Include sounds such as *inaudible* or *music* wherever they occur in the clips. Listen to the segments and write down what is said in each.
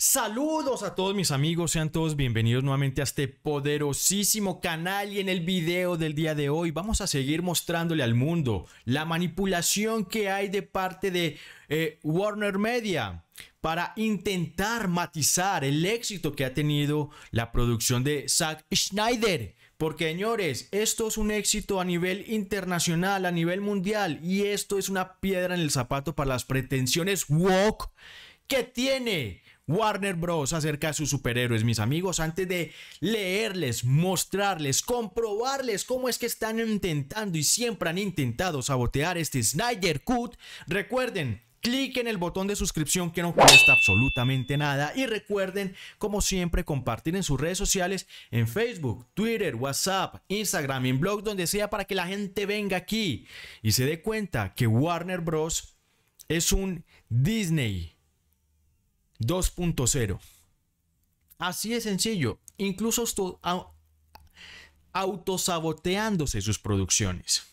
Saludos a todos mis amigos, sean todos bienvenidos nuevamente a este poderosísimo canal y en el video del día de hoy vamos a seguir mostrándole al mundo la manipulación que hay de parte de eh, Warner Media para intentar matizar el éxito que ha tenido la producción de Zack Schneider. Porque señores, esto es un éxito a nivel internacional, a nivel mundial, y esto es una piedra en el zapato para las pretensiones woke que tiene Warner Bros. acerca de sus superhéroes, mis amigos, antes de leerles, mostrarles, comprobarles cómo es que están intentando y siempre han intentado sabotear este Snyder Cut, recuerden, clic en el botón de suscripción que no cuesta absolutamente nada y recuerden como siempre compartir en sus redes sociales en Facebook, Twitter, WhatsApp, Instagram, en blog donde sea para que la gente venga aquí y se dé cuenta que Warner Bros es un Disney 2.0. Así de sencillo, incluso auto saboteándose sus producciones.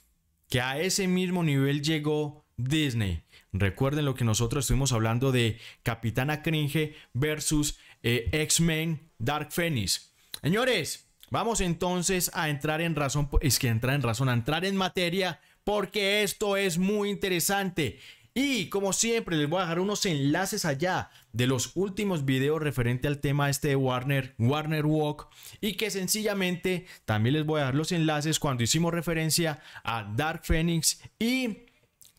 Que a ese mismo nivel llegó Disney. Recuerden lo que nosotros estuvimos hablando de Capitana Cringe versus eh, X-Men Dark Phoenix. Señores, vamos entonces a entrar en razón, es que entrar en razón, a entrar en materia, porque esto es muy interesante. Y como siempre les voy a dejar unos enlaces allá de los últimos videos referente al tema este de Warner, Warner Walk y que sencillamente también les voy a dar los enlaces cuando hicimos referencia a Dark Phoenix y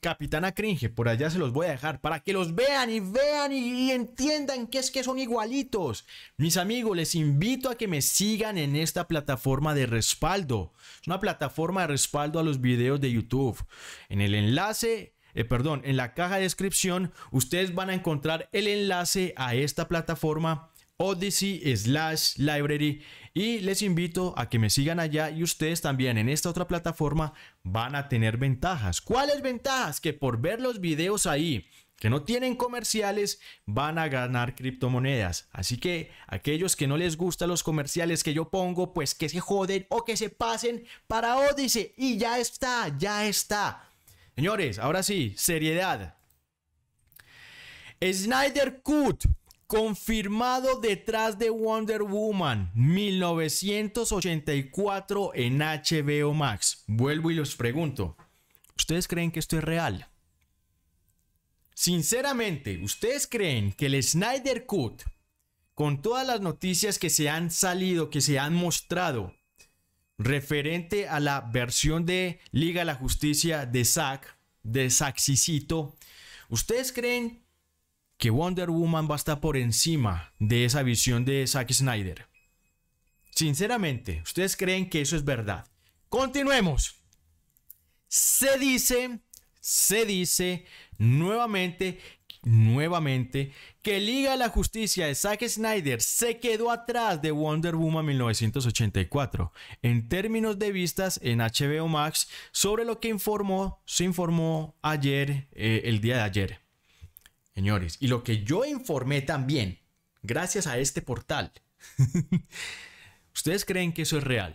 Capitana Cringe, por allá se los voy a dejar para que los vean y vean y, entiendan que es que son igualitos. Mis amigos, les invito a que me sigan en esta plataforma de respaldo. Es una plataforma de respaldo a los videos de YouTube. En el enlace eh, perdón, en la caja de descripción ustedes van a encontrar el enlace a esta plataforma Odyssey slash library y les invito a que me sigan allá y ustedes también en esta otra plataforma van a tener ventajas. ¿Cuáles ventajas? Que por ver los videos ahí que no tienen comerciales van a ganar criptomonedas. Así que aquellos que no les gustan los comerciales que yo pongo, pues que se joden o que se pasen para Odyssey y ya está, ya está. Señores, ahora sí, seriedad. Snyder Cut confirmado detrás de Wonder Woman 1984 en HBO Max. Vuelvo y los pregunto, ¿ustedes creen que esto es real? Sinceramente, ¿ustedes creen que el Snyder Cut, con todas las noticias que se han salido, que se han mostrado, referente a la versión de Liga de la Justicia de Zack, de Saxicito, ¿ustedes creen que Wonder Woman va a estar por encima de esa visión de Zack Snyder? Sinceramente, ¿ustedes creen que eso es verdad? Continuemos. Se dice, se dice nuevamente nuevamente que Liga de la Justicia de Zack Snyder se quedó atrás de Wonder Woman 1984 en términos de vistas en HBO Max sobre lo que informó, se informó ayer, eh, el día de ayer. Señores, y lo que yo informé también, gracias a este portal. *laughs* ¿Ustedes creen que eso es real?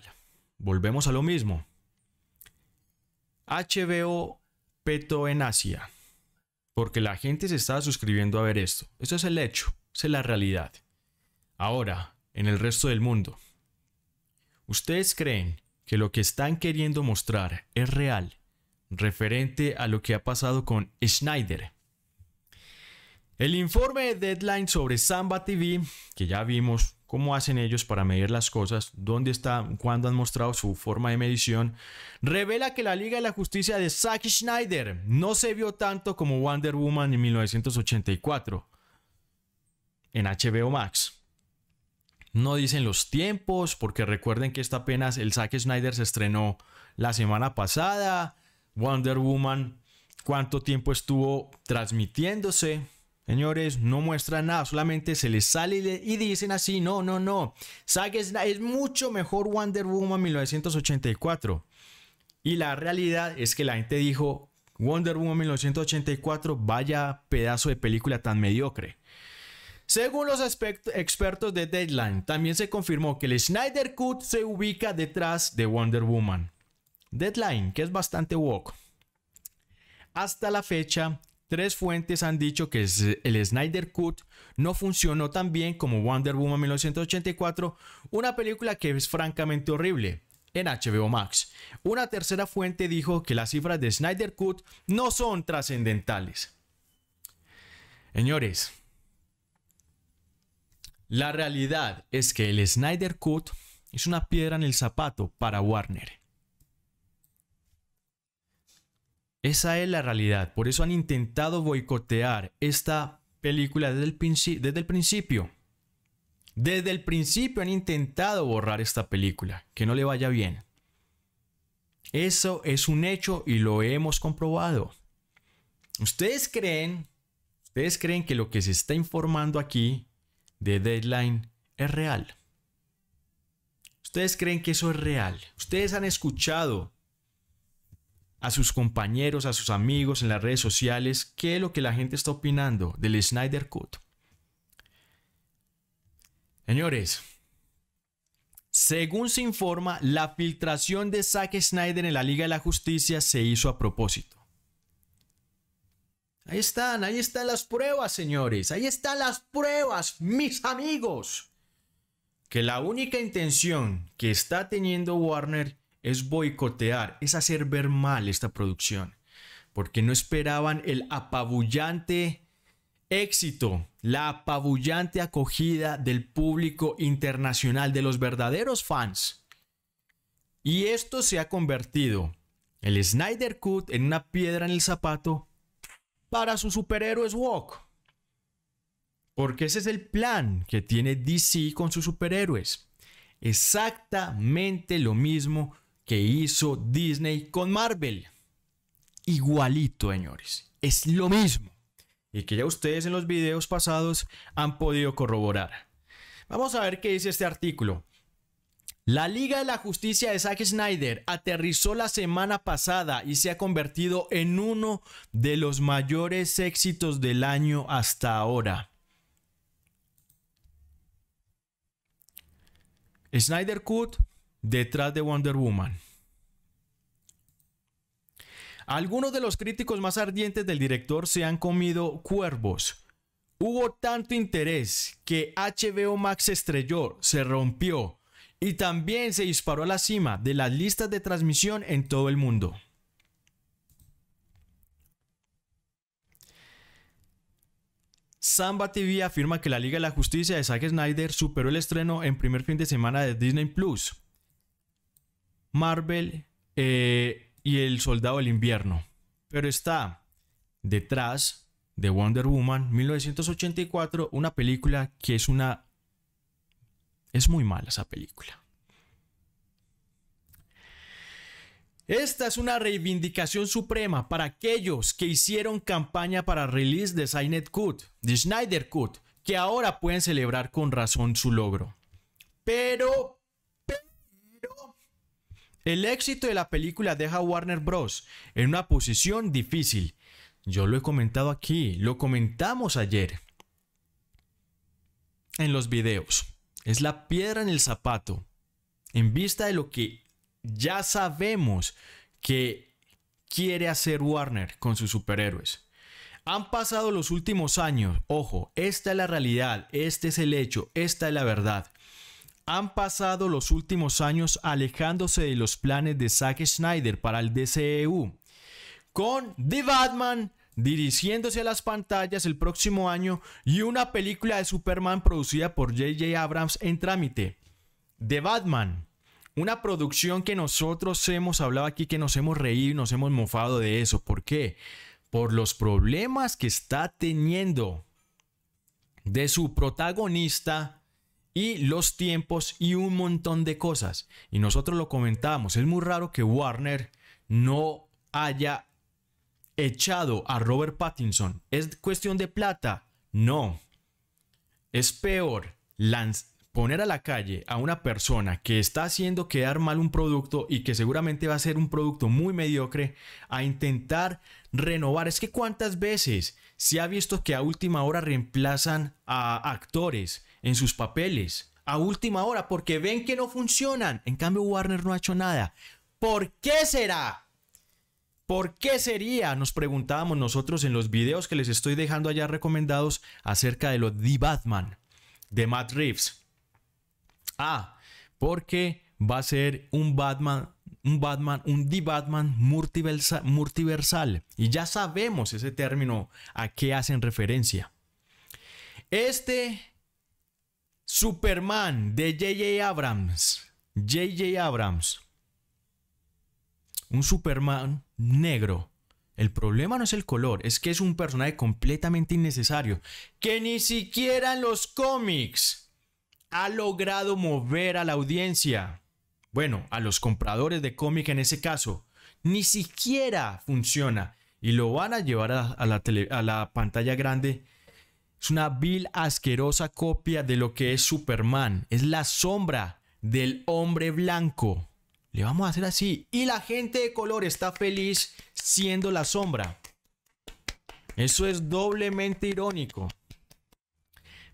Volvemos a lo mismo. HBO petó en Asia. Porque la gente se está suscribiendo a ver esto. Eso es el hecho, es la realidad. Ahora, en el resto del mundo, ¿ustedes creen que lo que están queriendo mostrar es real referente a lo que ha pasado con Schneider? El informe de Deadline sobre Samba TV, que ya vimos cómo hacen ellos para medir las cosas, dónde está, cuándo han mostrado su forma de medición, revela que la Liga de la Justicia de Zack Schneider no se vio tanto como Wonder Woman en 1984 en HBO Max. No dicen los tiempos, porque recuerden que esta apenas el Zack Snyder se estrenó la semana pasada. Wonder Woman, cuánto tiempo estuvo transmitiéndose Señores, no muestran nada, solamente se les sale y, dicen así, no, no, no. es mucho mejor Wonder Woman 1984. Y la realidad es que la gente dijo, Wonder Woman 1984, vaya pedazo de película tan mediocre. Según los expertos de Deadline, también se confirmó que el Snyder Cut se ubica detrás de Wonder Woman. Deadline, que es bastante woke. Hasta la fecha, Tres fuentes han dicho que el Snyder Cut no funcionó tan bien como Wonder Woman 1984, una película que es francamente horrible, en HBO Max. Una tercera fuente dijo que las cifras de Snyder Cut no son trascendentales. Señores, la realidad es que el Snyder Cut es una piedra en el zapato para Warner. Esa es la realidad. Por eso han intentado boicotear esta película desde el, principio. Desde el principio han intentado borrar esta película, que no le vaya bien. Eso es un hecho y lo hemos comprobado. ¿Ustedes creen, ustedes creen que lo que se está informando aquí de Deadline es real? ¿Ustedes creen que eso es real? ¿Ustedes han escuchado a sus compañeros, a sus amigos en las redes sociales, qué es lo que la gente está opinando del Snyder Cut. Señores, según se informa, la filtración de Zack Snyder en la Liga de la Justicia se hizo a propósito. Ahí están, ahí están las pruebas, señores. Ahí están las pruebas, mis amigos. Que la única intención que está teniendo Warner es boicotear, es hacer ver mal esta producción, porque no esperaban el apabullante éxito, la apabullante acogida del público internacional, de los verdaderos fans. Y esto se ha convertido el Snyder Cut en una piedra en el zapato para su superhéroes walk. Porque ese es el plan que tiene DC con sus superhéroes. Exactamente lo mismo que hizo Disney con Marvel. Igualito, señores. Es lo mismo. Y que ya ustedes en los videos pasados han podido corroborar. Vamos a ver qué dice este artículo. La Liga de la Justicia de Zack Snyder aterrizó la semana pasada y se ha convertido en uno de los mayores éxitos del año hasta ahora. Snyder Cut detrás de Wonder Woman. Algunos de los críticos más ardientes del director se han comido cuervos. Hubo tanto interés que HBO Max estrelló, se rompió y también se disparó a la cima de las listas de transmisión en todo el mundo. Samba TV afirma que la Liga de la Justicia de Zack Snyder superó el estreno en primer fin de semana de Disney Plus. Marvel eh, y El Soldado del Invierno. Pero está detrás de Wonder Woman 1984, una película que es una... Es muy mala esa película. Esta es una reivindicación suprema para aquellos que hicieron campaña para release de Snyder Cut, de Snyder Cut, que ahora pueden celebrar con razón su logro. Pero el éxito de la película deja a Warner Bros. en una posición difícil. Yo lo he comentado aquí, lo comentamos ayer en los videos. Es la piedra en el zapato. En vista de lo que ya sabemos que quiere hacer Warner con sus superhéroes. Han pasado los últimos años, ojo, esta es la realidad, este es el hecho, esta es la verdad. Han pasado los últimos años alejándose de los planes de Zack Snyder para el DCEU, con The Batman dirigiéndose a las pantallas el próximo año y una película de Superman producida por JJ Abrams en trámite. The Batman, una producción que nosotros hemos hablado aquí, que nos hemos reído y nos hemos mofado de eso. ¿Por qué? Por los problemas que está teniendo de su protagonista y los tiempos y un montón de cosas. Y nosotros lo comentábamos, es muy raro que Warner no haya echado a Robert Pattinson. ¿Es cuestión de plata? No. Es peor poner a la calle a una persona que está haciendo quedar mal un producto y que seguramente va a ser un producto muy mediocre a intentar renovar. Es que cuántas veces se ha visto que a última hora reemplazan a actores en sus papeles a última hora porque ven que no funcionan. En cambio, Warner no ha hecho nada. ¿Por qué será? ¿Por qué sería? Nos preguntábamos nosotros en los videos que les estoy dejando allá recomendados acerca de los The Batman de Matt Reeves. Ah, porque va a ser un Batman, un Batman, un The Batman multiversal, multiversal. Y ya sabemos ese término a qué hacen referencia. Este Superman de J.J. Abrams. J.J. Abrams. Un Superman negro. El problema no es el color, es que es un personaje completamente innecesario. Que ni siquiera en los cómics ha logrado mover a la audiencia. Bueno, a los compradores de cómic en ese caso. Ni siquiera funciona. Y lo van a llevar a, la, a la pantalla grande es una vil, asquerosa copia de lo que es Superman. Es la sombra del hombre blanco. Le vamos a hacer así. Y la gente de color está feliz siendo la sombra. Eso es doblemente irónico.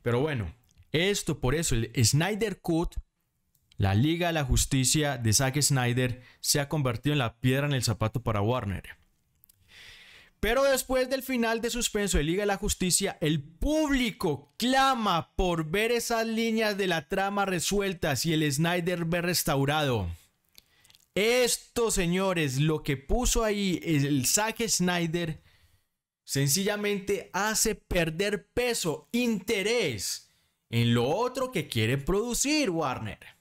Pero bueno, esto por eso, el Snyder Cut, la Liga de la Justicia de Zack Snyder, se ha convertido en la piedra en el zapato para Warner. Pero después del final de suspenso de Liga de la Justicia, el público clama por ver esas líneas de la trama resueltas y el Snyder ver restaurado. Esto, señores, lo que puso ahí el Zack Snyder sencillamente hace perder peso, interés en lo otro que quiere producir Warner.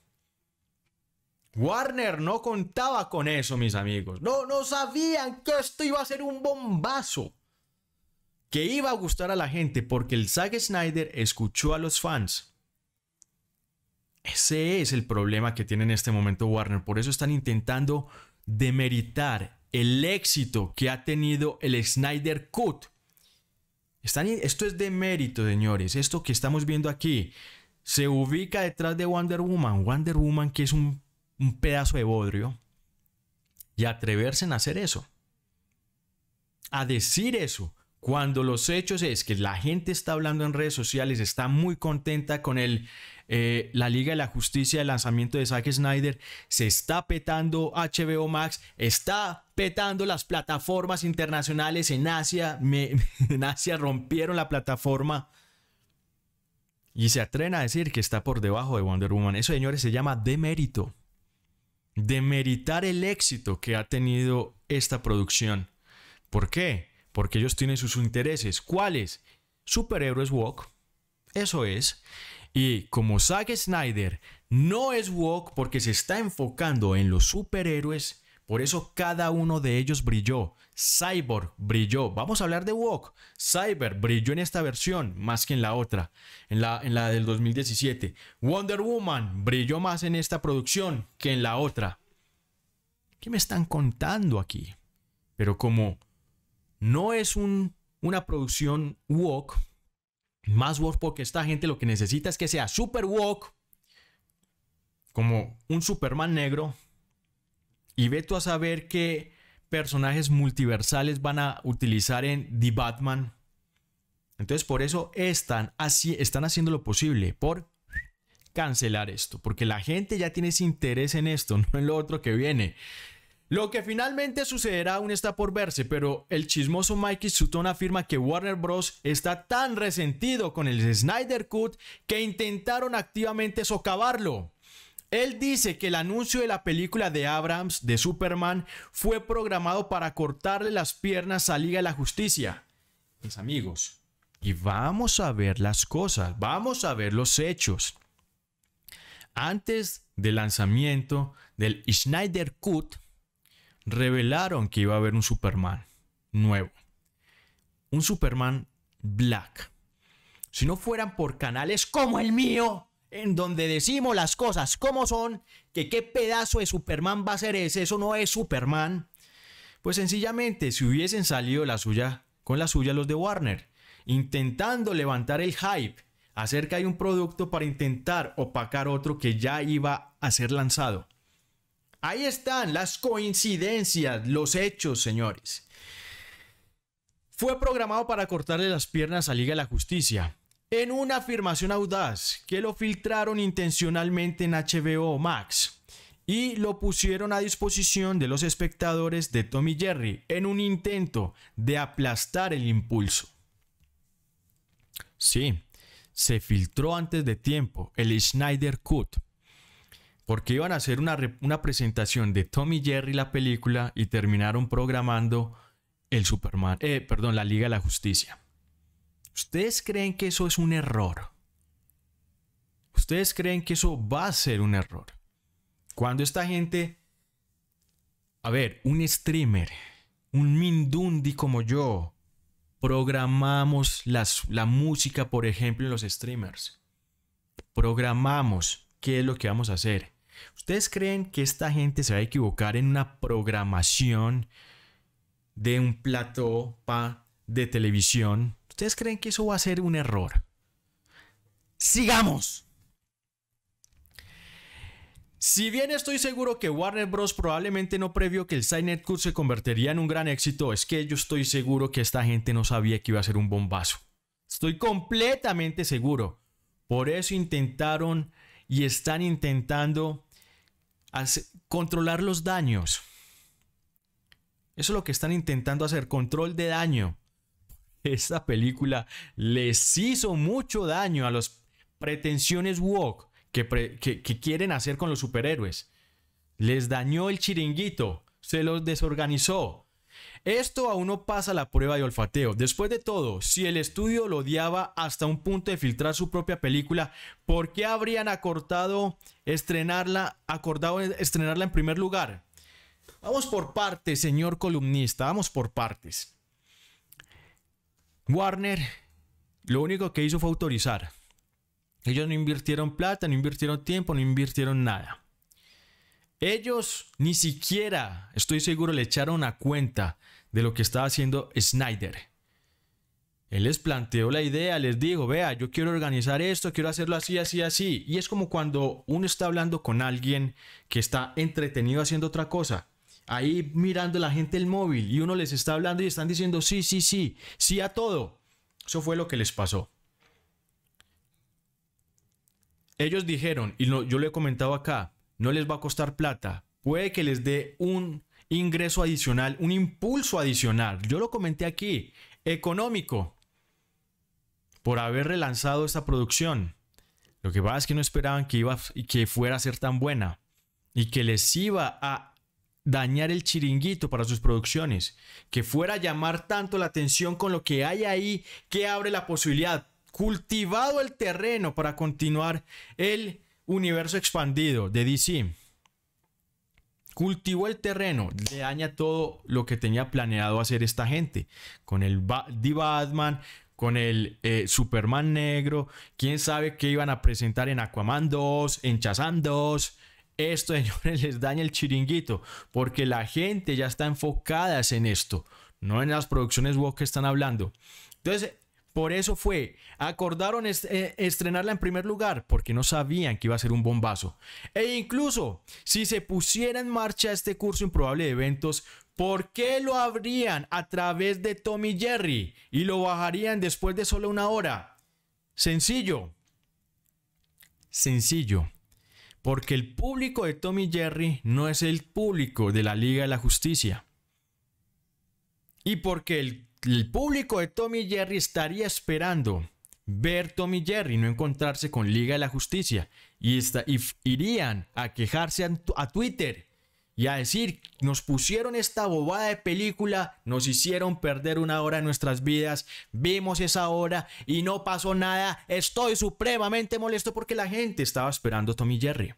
Warner no contaba con eso, mis amigos. No, no sabían que esto iba a ser un bombazo. Que iba a gustar a la gente porque el Zack Snyder escuchó a los fans. Ese es el problema que tiene en este momento Warner. Por eso están intentando demeritar el éxito que ha tenido el Snyder Cut. esto es de mérito señores. Esto que estamos viendo aquí se ubica detrás de Wonder Woman. Wonder Woman que es un un pedazo de bodrio y atreverse a hacer eso, a decir eso, cuando los hechos es que la gente está hablando en redes sociales, está muy contenta con el, eh, la Liga de la Justicia, el lanzamiento de Zack Snyder, se está petando HBO Max, está petando las plataformas internacionales en Asia, *laughs* en Asia rompieron la plataforma y se atreven a decir que está por debajo de Wonder Woman. Eso, señores, se llama demérito. De meritar el éxito que ha tenido esta producción. ¿Por qué? Porque ellos tienen sus intereses. ¿Cuáles? Superhéroes Walk. Eso es. Y como Zack Snyder no es Walk porque se está enfocando en los superhéroes, por eso cada uno de ellos brilló. Cyborg brilló. Vamos a hablar de Wok. Cyber brilló en esta versión más que en la otra, en la, en la del 2017. Wonder Woman brilló más en esta producción que en la otra. ¿Qué me están contando aquí? Pero como no es un, una producción Walk más Wok porque esta gente lo que necesita es que sea Super Walk, como un Superman negro, y ve tú a saber qué personajes multiversales van a utilizar en The Batman. Entonces, por eso están, así, están haciendo lo posible por cancelar esto, porque la gente ya tiene interés en esto, *laughs* no en lo otro que viene. Lo que finalmente sucederá aún está por verse, pero el chismoso Mikey Sutton afirma que Warner Bros. está tan resentido con el Snyder Cut que intentaron activamente socavarlo. Él dice que el anuncio de la película de Abrams de Superman fue programado para cortarle las piernas a Liga de la Justicia. Mis amigos, y vamos a ver las cosas, vamos a ver los hechos. Antes del lanzamiento del Schneider Cut, revelaron que iba a haber un Superman nuevo. Un Superman Black. Si no fueran por canales como el mío, en donde decimos las cosas como son, que qué pedazo de Superman va a ser ese, eso no es Superman. Pues sencillamente, si hubiesen salido la suya, con la suya los de Warner, intentando levantar el hype acerca de un producto para intentar opacar otro que ya iba a ser lanzado. Ahí están las coincidencias, los hechos, señores. Fue programado para cortarle las piernas a Liga de la Justicia, en una afirmación audaz que lo filtraron intencionalmente en HBO Max y lo pusieron a disposición de los espectadores de Tommy Jerry en un intento de aplastar el impulso. Sí, se filtró antes de tiempo el Schneider Cut, porque iban a hacer una, una presentación de Tommy Jerry la película y terminaron programando el Superman, eh, perdón, la Liga de la Justicia. ¿Ustedes creen que eso es un error? ¿Ustedes creen que eso va a ser un error? Cuando esta gente, a ver, un streamer, un mindundi como yo, programamos la música, por ejemplo, en los streamers. Programamos qué es lo que vamos a hacer. ¿Ustedes creen que esta gente se va a equivocar en una programación de un plató de televisión ¿Ustedes creen que eso va a ser un error? Sigamos. Si bien estoy seguro que Warner Bros. probablemente no previó que el Silent Cut se convertiría en un gran éxito, es que yo estoy seguro que esta gente no sabía que iba a ser un bombazo. Estoy completamente seguro. Por eso intentaron y están intentando controlar los daños. Eso es lo que están intentando hacer, control de daño esta película les hizo mucho daño a las pretensiones woke que, quieren hacer con los superhéroes. Les dañó el chiringuito, se los desorganizó, esto aún no pasa la prueba de olfateo. Después de todo, si el estudio lo odiaba hasta un punto de filtrar su propia película, ¿por qué habrían acortado estrenarla, acordado estrenarla en primer lugar? Vamos por partes, señor columnista, vamos por partes. Warner lo único que hizo fue autorizar. Ellos no invirtieron plata, no invirtieron tiempo, no invirtieron nada. Ellos ni siquiera, estoy seguro, le echaron a cuenta de lo que estaba haciendo Snyder. Él les planteó la idea, les dijo, vea, yo quiero organizar esto, quiero hacerlo así, así, así. Y es como cuando uno está hablando con alguien que está entretenido haciendo otra cosa ahí mirando la gente el móvil y uno les está hablando y están diciendo sí, sí, sí, sí a todo. Eso fue lo que les pasó. Ellos dijeron, y yo lo he comentado acá, no les va a costar plata, puede que les dé un ingreso adicional, un impulso adicional. Yo lo comenté aquí, económico, por haber relanzado esta producción. Lo que pasa es que no esperaban que, iba, que fuera a ser tan buena y que les iba a dañar el chiringuito para sus producciones, que fuera a llamar tanto la atención con lo que hay ahí que abre la posibilidad, cultivado el terreno para continuar el universo expandido de DC. Cultivó el terreno, le daña todo lo que tenía planeado hacer esta gente, con el d Batman, con el eh, Superman negro, quién sabe qué iban a presentar en Aquaman 2, en Chazam 2, esto, señores, *laughs* les daña el chiringuito, porque la gente ya está enfocada en esto, no en las producciones woke que están hablando. Entonces, por eso fue, acordaron eh, estrenarla en primer lugar, porque no sabían que iba a ser un bombazo. E incluso, si se pusiera en marcha este curso improbable de eventos, ¿por qué lo abrían a través de Tommy Jerry y lo bajarían después de solo una hora? Sencillo. Sencillo porque el público de Tommy Jerry no es el público de la Liga de la Justicia. Y porque el, público de Tommy Jerry estaría esperando ver Tommy Jerry, no encontrarse con Liga de la Justicia. Y, irían a quejarse a Twitter y a decir, nos pusieron esta bobada de película, nos hicieron perder una hora de nuestras vidas, vimos esa hora y no pasó nada, estoy supremamente molesto porque la gente estaba esperando a Tommy Jerry.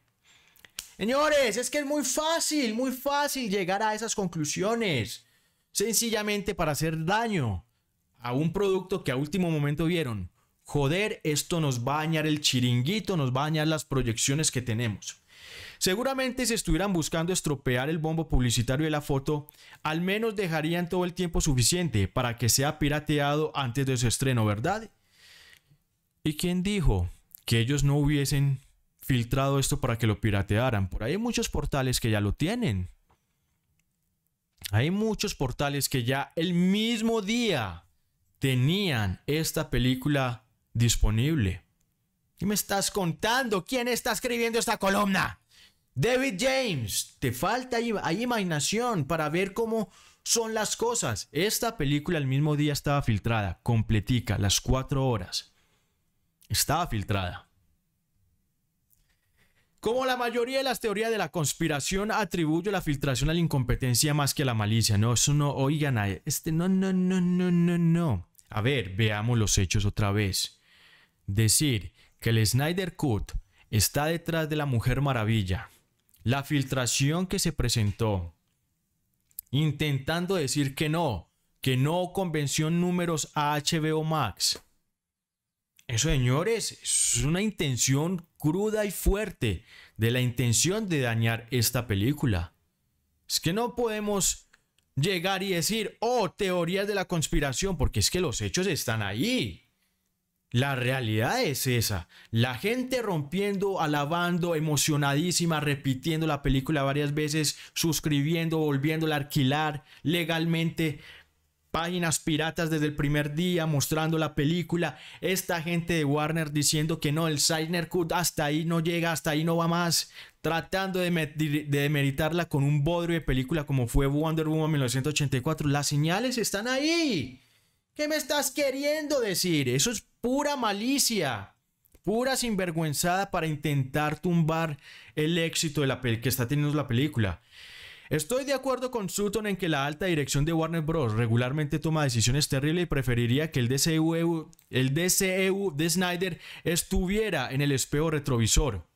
Señores, es que es muy fácil, muy fácil llegar a esas conclusiones, sencillamente para hacer daño a un producto que a último momento vieron. Joder, esto nos va a dañar el chiringuito, nos va a dañar las proyecciones que tenemos. Seguramente si estuvieran buscando estropear el bombo publicitario de la foto, al menos dejarían todo el tiempo suficiente para que sea pirateado antes de su estreno, ¿verdad? ¿Y quién dijo que ellos no hubiesen filtrado esto para que lo piratearan? Por ahí hay muchos portales que ya lo tienen. Hay muchos portales que ya el mismo día tenían esta película disponible. ¿Qué me estás contando? ¿Quién está escribiendo esta columna? David James, te falta ahí imaginación para ver cómo son las cosas. Esta película el mismo día estaba filtrada, completica, las cuatro horas. Estaba filtrada. Como la mayoría de las teorías de la conspiración, atribuyo la filtración a la incompetencia más que a la malicia. No, eso no, oiga nadie. este, no, no, no, no, no, no. A ver, veamos los hechos otra vez. Decir que el Snyder Cut está detrás de la Mujer Maravilla la filtración que se presentó, intentando decir que no, que no convenció números a HBO Max. Eso, señores, es una intención cruda y fuerte de la intención de dañar esta película. Es que no podemos llegar y decir, oh, teorías de la conspiración, porque es que los hechos están ahí. La realidad es esa. La gente rompiendo, alabando, emocionadísima, repitiendo la película varias veces, suscribiendo, volviéndola a alquilar legalmente. Páginas piratas desde el primer día mostrando la película. Esta gente de Warner diciendo que no, el Snyder Cut hasta ahí no llega, hasta ahí no va más. Tratando de, de demeritarla con un bodrio de película como fue Wonder Woman 1984. Las señales están ahí. ¿Qué me estás queriendo decir? Eso es pura malicia, pura sinvergüenzada para intentar tumbar el éxito de la que está teniendo la película. Estoy de acuerdo con Sutton en que la alta dirección de Warner Bros. regularmente toma decisiones terribles y preferiría que el DCEU, el de Snyder estuviera en el espejo retrovisor.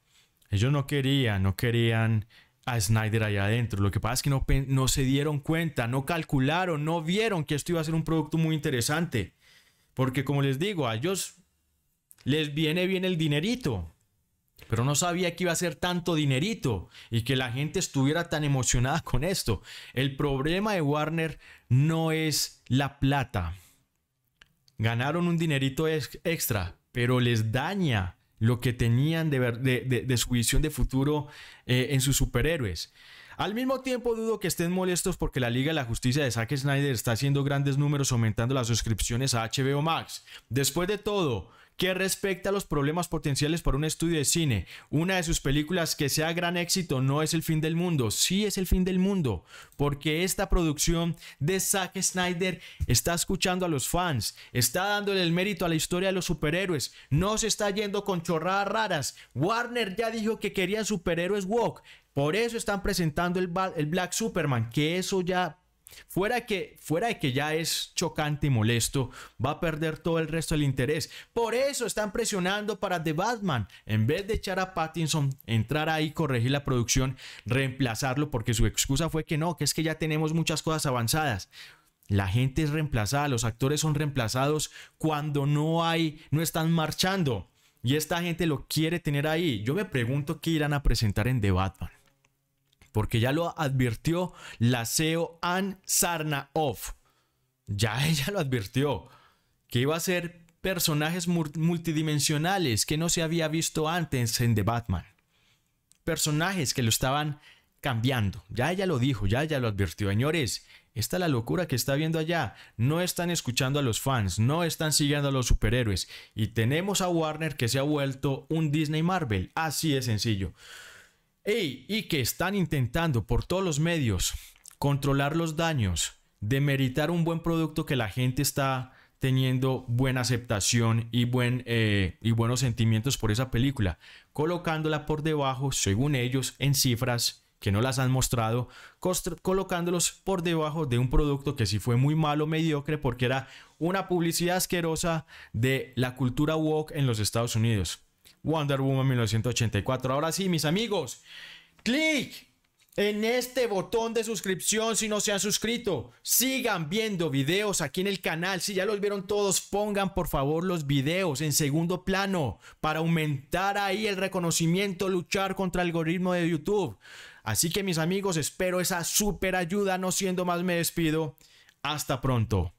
Ellos no querían, no querían a Snyder allá adentro. Lo que pasa es que no se dieron cuenta, no calcularon, no vieron que esto iba a ser un producto muy interesante. Porque como les digo, a ellos les viene bien el dinerito. Pero no sabía que iba a ser tanto dinerito y que la gente estuviera tan emocionada *laughs* con esto. El problema de Warner no es la plata. Ganaron un dinerito extra, pero les daña lo que tenían de, su visión de futuro eh, en sus superhéroes. Al mismo tiempo dudo que estén molestos porque la Liga de la Justicia de Zack Snyder está haciendo grandes números aumentando las suscripciones a HBO Max. Después de todo, que respecta a los problemas potenciales para un estudio de cine, una de sus películas que sea gran éxito no es el fin del mundo, sí es el fin del mundo, porque esta producción de Zack Snyder está escuchando a los fans, está dándole el mérito a la historia de los superhéroes, no se está yendo con chorradas raras. Warner ya dijo que querían superhéroes woke, por eso están presentando el, el Black Superman, que eso ya Fuera de que, fuera que ya es chocante y molesto, va a perder todo el resto del interés. Por eso están presionando para The Batman. En vez de echar a Pattinson, entrar ahí, corregir la producción, reemplazarlo, porque su excusa fue que no, que es que ya tenemos muchas cosas avanzadas. La gente es reemplazada, los actores son reemplazados cuando no hay, no están marchando. Y esta gente lo quiere tener ahí. Yo me pregunto qué irán a presentar en The Batman porque ya lo advirtió la CEO Ann Sarnaoff. Ya *laughs* ella lo advirtió, que iba a ser personajes multidimensionales que no se había visto antes en The Batman. Personajes que lo estaban cambiando. Ya ella lo dijo, ya ella lo advirtió. Señores, esta es la locura que está viendo allá. No están escuchando a los fans, no están siguiendo a los superhéroes. Y tenemos a Warner que se ha vuelto un Disney Marvel. Así de sencillo y que están intentando por todos los medios controlar los daños, demeritar un buen producto que la gente está teniendo buena aceptación y, buen, eh, y buenos sentimientos por esa película, colocándola por debajo, según ellos, en cifras que no las han mostrado, colocándolos por debajo de un producto que sí fue muy malo, mediocre, porque era una publicidad asquerosa de la cultura woke en los Estados Unidos. Wonder Woman 1984. Ahora sí, mis amigos, clic en este botón de suscripción si no se han suscrito. Sigan viendo videos aquí en el canal. Si ya los vieron todos, pongan por favor los videos en segundo plano para aumentar ahí el reconocimiento, luchar contra el algoritmo de YouTube. Así que mis amigos, espero esa super ayuda. No siendo más, me despido. Hasta pronto.